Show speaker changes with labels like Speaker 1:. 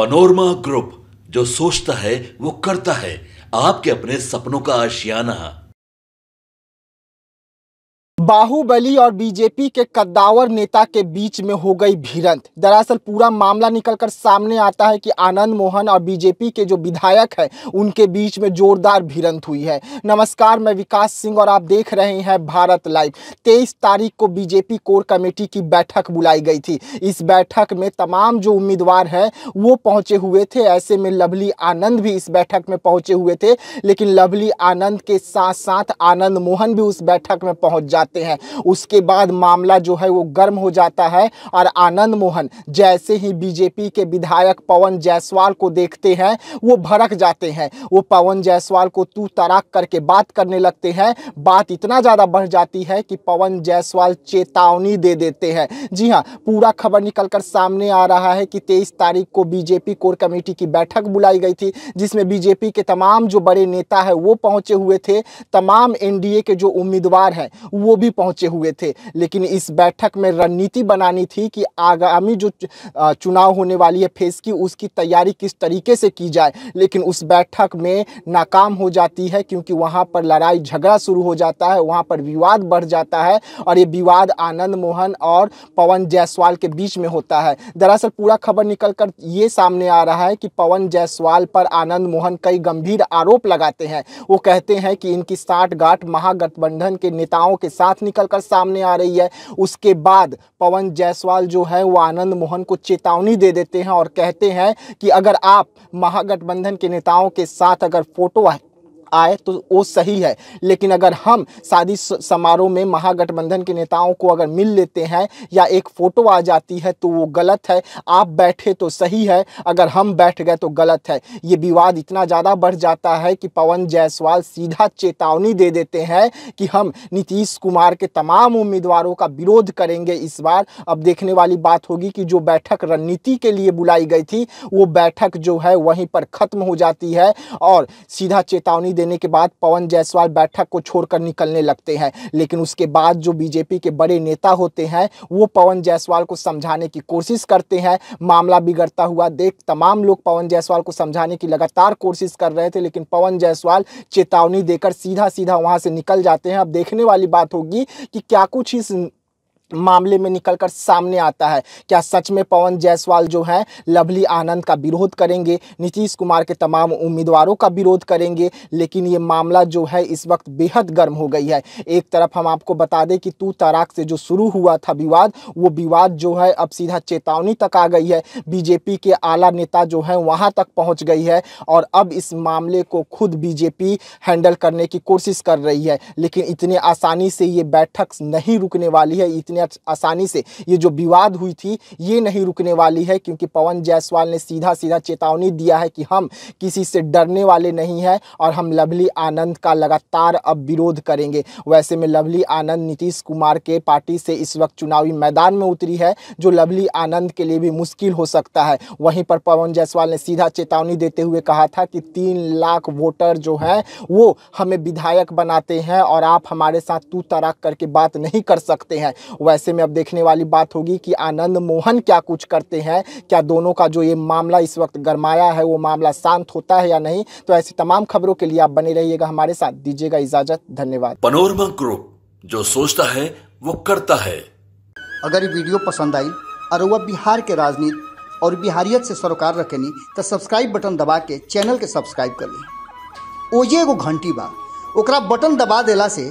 Speaker 1: panorama group जो सोचता है वो करता है आपके अपने सपनों का आशियाना
Speaker 2: बाहुबली और बीजेपी के कद्दावर नेता के बीच में हो गई भिड़ंत दरअसल पूरा मामला निकलकर सामने आता है कि आनंद मोहन और बीजेपी के जो विधायक हैं उनके बीच में जोरदार भिड़ंत हुई है नमस्कार मैं विकास सिंह और आप देख रहे हैं भारत लाइव तेईस तारीख को बीजेपी कोर कमेटी की बैठक बुलाई गई थी इस बैठक में तमाम जो उम्मीदवार हैं वो पहुंचे हुए थे ऐसे में लवली आनंद भी इस बैठक में पहुंचे हुए थे लेकिन लवली आनंद के साथ साथ आनंद मोहन भी उस बैठक में पहुंच जाते करते हैं उसके बाद मामला जो है वो गर्म हो जाता है और आनंद मोहन जैसे ही बीजेपी के विधायक पवन जायसवाल को देखते हैं वो भड़क जाते हैं वो पवन जायसवाल को तू तराक करके बात करने लगते हैं बात इतना ज़्यादा बढ़ जाती है कि पवन जायसवाल चेतावनी दे देते हैं जी हाँ पूरा खबर निकलकर सामने आ रहा है कि तेईस तारीख को बीजेपी कोर कमेटी की बैठक बुलाई गई थी जिसमें बीजेपी के तमाम जो बड़े नेता है वो पहुंचे हुए थे तमाम एनडीए के जो उम्मीदवार हैं वो भी भी पहुंचे हुए थे लेकिन इस बैठक में रणनीति बनानी थी कि आगामी जो चुनाव होने वाली है फेस की उसकी तैयारी किस तरीके से की जाए लेकिन उस बैठक में नाकाम हो जाती है क्योंकि वहाँ पर लड़ाई झगड़ा शुरू हो जाता है वहाँ पर विवाद बढ़ जाता है और ये विवाद आनंद मोहन और पवन जायसवाल के बीच में होता है दरअसल पूरा खबर निकल कर ये सामने आ रहा है कि पवन जायसवाल पर आनंद मोहन कई गंभीर आरोप लगाते हैं वो कहते हैं कि इनकी साठ गांठ महागठबंधन के नेताओं के साथ बात निकल कर सामने आ रही है उसके बाद पवन जायसवाल जो है वो आनंद मोहन को चेतावनी दे देते हैं और कहते हैं कि अगर आप महागठबंधन के नेताओं के साथ अगर फोटो आए तो वो सही है लेकिन अगर हम शादी समारोह में महागठबंधन के नेताओं को अगर मिल लेते हैं या एक फ़ोटो आ जाती है तो वो गलत है आप बैठे तो सही है अगर हम बैठ गए तो गलत है ये विवाद इतना ज़्यादा बढ़ जाता है कि पवन जायसवाल सीधा चेतावनी दे देते हैं कि हम नीतीश कुमार के तमाम उम्मीदवारों का विरोध करेंगे इस बार अब देखने वाली बात होगी कि जो बैठक रणनीति के लिए बुलाई गई थी वो बैठक जो है वहीं पर ख़त्म हो जाती है और सीधा चेतावनी देने के बाद पवन जायसवाल बैठक को छोड़कर निकलने लगते हैं लेकिन उसके बाद जो बीजेपी के बड़े नेता होते हैं वो पवन जायसवाल को समझाने की कोशिश करते हैं मामला बिगड़ता हुआ देख तमाम लोग पवन जायसवाल को समझाने की लगातार कोशिश कर रहे थे लेकिन पवन जायसवाल चेतावनी देकर सीधा सीधा वहाँ से निकल जाते हैं अब देखने वाली बात होगी कि क्या कुछ इस मामले में निकलकर सामने आता है क्या सच में पवन जायसवाल जो हैं लवली आनंद का विरोध करेंगे नीतीश कुमार के तमाम उम्मीदवारों का विरोध करेंगे लेकिन ये मामला जो है इस वक्त बेहद गर्म हो गई है एक तरफ हम आपको बता दें कि तू तराक से जो शुरू हुआ था विवाद वो विवाद जो है अब सीधा चेतावनी तक आ गई है बीजेपी के आला नेता जो है वहाँ तक पहुँच गई है और अब इस मामले को खुद बीजेपी हैंडल करने की कोशिश कर रही है लेकिन इतने आसानी से ये बैठक नहीं रुकने वाली है इतने इतनी आसानी से ये जो विवाद हुई थी ये नहीं रुकने वाली है क्योंकि पवन जायसवाल ने सीधा सीधा चेतावनी दिया है कि हम किसी से डरने वाले नहीं हैं और हम लवली आनंद का लगातार अब विरोध करेंगे वैसे में लवली आनंद नीतीश कुमार के पार्टी से इस वक्त चुनावी मैदान में उतरी है जो लवली आनंद के लिए भी मुश्किल हो सकता है वहीं पर पवन जायसवाल ने सीधा चेतावनी देते हुए कहा था कि तीन लाख वोटर जो हैं वो हमें विधायक बनाते हैं और आप हमारे साथ तू तराक करके बात नहीं कर सकते हैं वैसे में अब देखने वाली बात होगी कि आनंद मोहन क्या कुछ करते हैं क्या दोनों का जो ये मामला इस वक्त गरमाया है वो मामला शांत होता है या नहीं तो ऐसी तमाम खबरों के लिए आप बने रहिएगा हमारे
Speaker 1: साथ दीजिएगा इजाजत धन्यवाद पनोरमा ग्रुप जो सोचता है वो करता है अगर वीडियो पसंद आई और वह बिहार के राजनीति और बिहारियत से सरोकार रखनी तो सब्सक्राइब बटन दबा के चैनल के सब्सक्राइब कर ली ओजे एगो घंटी बा ओकरा बटन दबा देला से